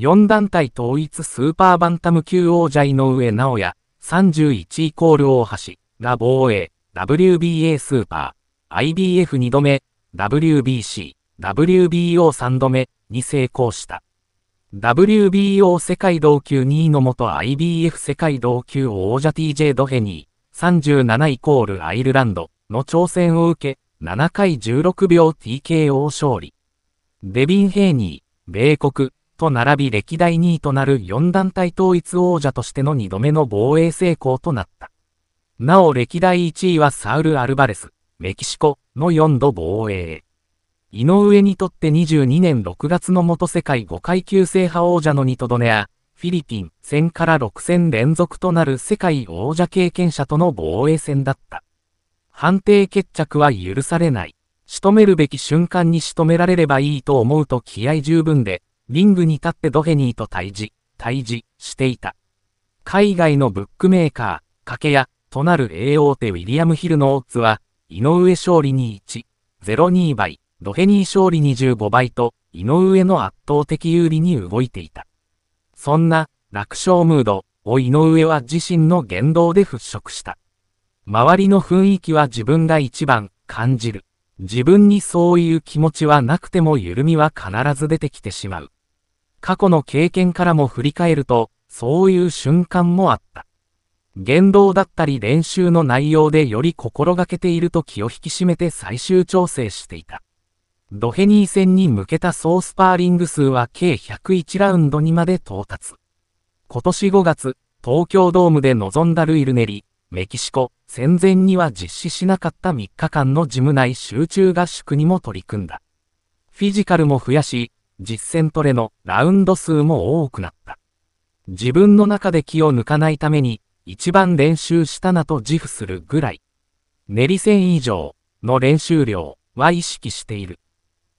4団体統一スーパーバンタム級王者井上直也、31イコール大橋、が防衛、WBA スーパー、IBF2 度目、WBC、WBO3 度目に成功した。WBO 世界同級2位の元 IBF 世界同級王者 TJ ドヘニー、37イコールアイルランドの挑戦を受け、7回16秒 TKO 勝利。デビン・ヘイニー、米国、と並び歴代2位となる4団体統一王者としての2度目の防衛成功となった。なお歴代1位はサウル・アルバレス、メキシコの4度防衛。井上にとって22年6月の元世界5階級制覇王者のニトドネア、フィリピン戦から6戦連続となる世界王者経験者との防衛戦だった。判定決着は許されない。仕留めるべき瞬間に仕留められればいいと思うと気合十分で、リングに立ってドヘニーと対峙、対峙していた。海外のブックメーカー、掛け屋、となる A 大手ウィリアムヒルのオッズは、井上勝利に1、02倍、ドヘニー勝利25倍と、井上の圧倒的有利に動いていた。そんな、楽勝ムードを井上は自身の言動で払拭した。周りの雰囲気は自分が一番感じる。自分にそういう気持ちはなくても緩みは必ず出てきてしまう。過去の経験からも振り返ると、そういう瞬間もあった。言動だったり練習の内容でより心がけていると気を引き締めて最終調整していた。ドヘニー戦に向けた総スパーリング数は計101ラウンドにまで到達。今年5月、東京ドームで臨んだルイルネリ、メキシコ戦前には実施しなかった3日間のジム内集中合宿にも取り組んだ。フィジカルも増やし、実践トレのラウンド数も多くなった。自分の中で気を抜かないために、一番練習したなと自負するぐらい、練り線以上の練習量は意識している。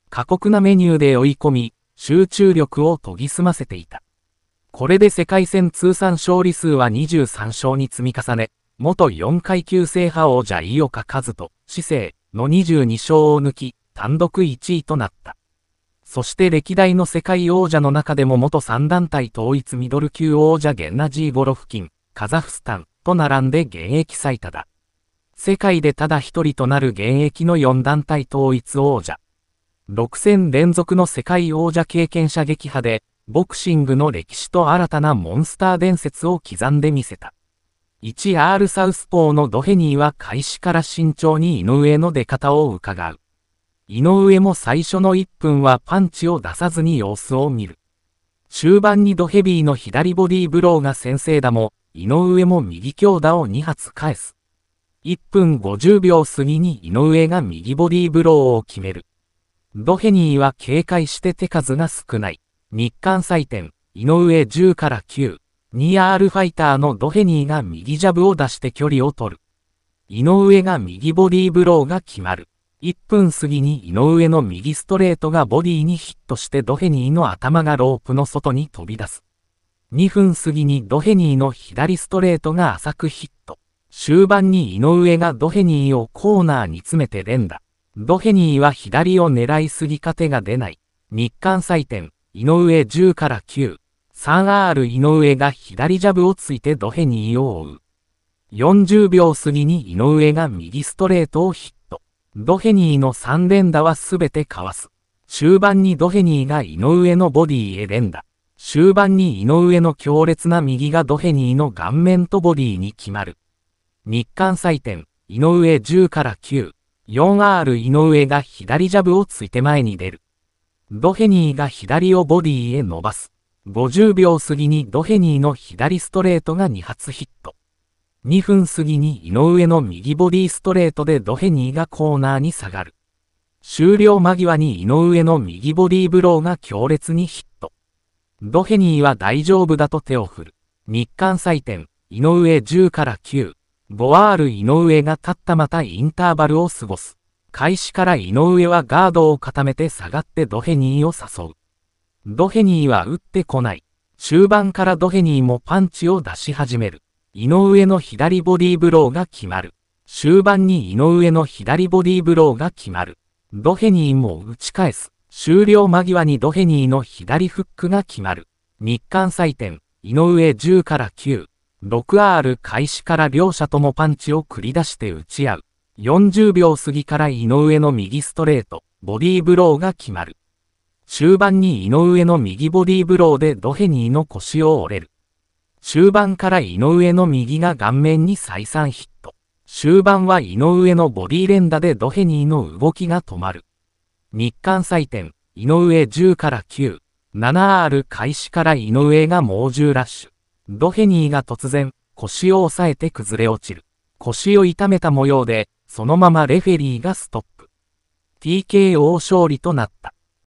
過酷なメニューで追い込み、集中力を研ぎ澄ませていた。これで世界戦通算勝利数は23勝に積み重ね、元4階級制覇王者井岡和人、市政の22勝を抜き、単独1位となった。そして歴代の世界王者の中でも元3団体統一ミドル級王者ゲンナジー・ゴロフキン、カザフスタンと並んで現役最多だ。世界でただ一人となる現役の4団体統一王者。6戦連続の世界王者経験者撃破で、ボクシングの歴史と新たなモンスター伝説を刻んでみせた。1R サウスポーのドヘニーは開始から慎重に井上の出方を伺う。井上も最初の1分はパンチを出さずに様子を見る。終盤にドヘビーの左ボディーブローが先制だも、井上も右強打を2発返す。1分50秒過ぎに井上が右ボディーブローを決める。ドヘニーは警戒して手数が少ない。日韓祭典、井上10から9。2R ファイターのドヘニーが右ジャブを出して距離を取る。井上が右ボディーブローが決まる。1分過ぎに井上の右ストレートがボディにヒットしてドヘニーの頭がロープの外に飛び出す。2分過ぎにドヘニーの左ストレートが浅くヒット。終盤に井上がドヘニーをコーナーに詰めて連打。ドヘニーは左を狙いすぎか手が出ない。日韓採点、井上10から9。3R 井上が左ジャブをついてドヘニーを追う。40秒過ぎに井上が右ストレートをヒット。ドヘニーの3連打はすべてかわす。終盤にドヘニーが井上のボディへ連打。終盤に井上の強烈な右がドヘニーの顔面とボディに決まる。日韓祭典、井上10から9、4R 井上が左ジャブをついて前に出る。ドヘニーが左をボディへ伸ばす。50秒過ぎにドヘニーの左ストレートが2発ヒット。2分過ぎに井上の右ボディストレートでドヘニーがコーナーに下がる。終了間際に井上の右ボディブローが強烈にヒット。ドヘニーは大丈夫だと手を振る。日韓採点、井上10から9。ボワール井上が勝ったまたインターバルを過ごす。開始から井上はガードを固めて下がってドヘニーを誘う。ドヘニーは打ってこない。終盤からドヘニーもパンチを出し始める。井上の左ボディーブローが決まる。終盤に井上の左ボディーブローが決まる。ドヘニーも打ち返す。終了間際にドヘニーの左フックが決まる。日韓採点、井上10から9。6R 開始から両者ともパンチを繰り出して打ち合う。40秒過ぎから井上の右ストレート、ボディーブローが決まる。終盤に井上の右ボディーブローでドヘニーの腰を折れる。終盤から井上の右が顔面に再三ヒット。終盤は井上のボディ連打でドヘニーの動きが止まる。日韓祭典、井上10から9、7R 開始から井上が猛獣ラッシュ。ドヘニーが突然、腰を押さえて崩れ落ちる。腰を痛めた模様で、そのままレフェリーがストップ。TKO 勝利となった。